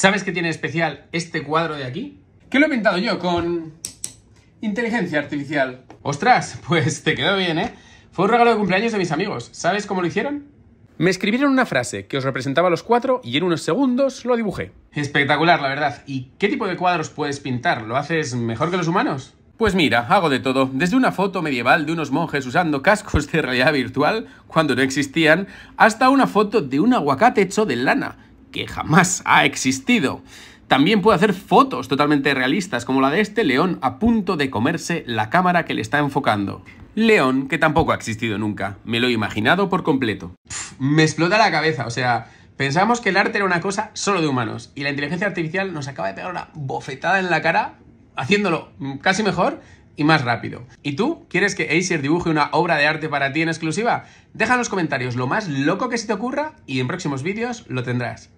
¿Sabes qué tiene especial este cuadro de aquí? Que lo he pintado yo con inteligencia artificial. Ostras, pues te quedó bien, ¿eh? Fue un regalo de cumpleaños de mis amigos. ¿Sabes cómo lo hicieron? Me escribieron una frase que os representaba a los cuatro y en unos segundos lo dibujé. Espectacular, la verdad. ¿Y qué tipo de cuadros puedes pintar? ¿Lo haces mejor que los humanos? Pues mira, hago de todo, desde una foto medieval de unos monjes usando cascos de realidad virtual, cuando no existían, hasta una foto de un aguacate hecho de lana que jamás ha existido. También puede hacer fotos totalmente realistas, como la de este león a punto de comerse la cámara que le está enfocando. León que tampoco ha existido nunca, me lo he imaginado por completo. me explota la cabeza, o sea, pensábamos que el arte era una cosa solo de humanos, y la inteligencia artificial nos acaba de pegar una bofetada en la cara, haciéndolo casi mejor, y más rápido. ¿Y tú? ¿Quieres que Acer dibuje una obra de arte para ti en exclusiva? Deja en los comentarios lo más loco que se te ocurra y en próximos vídeos lo tendrás.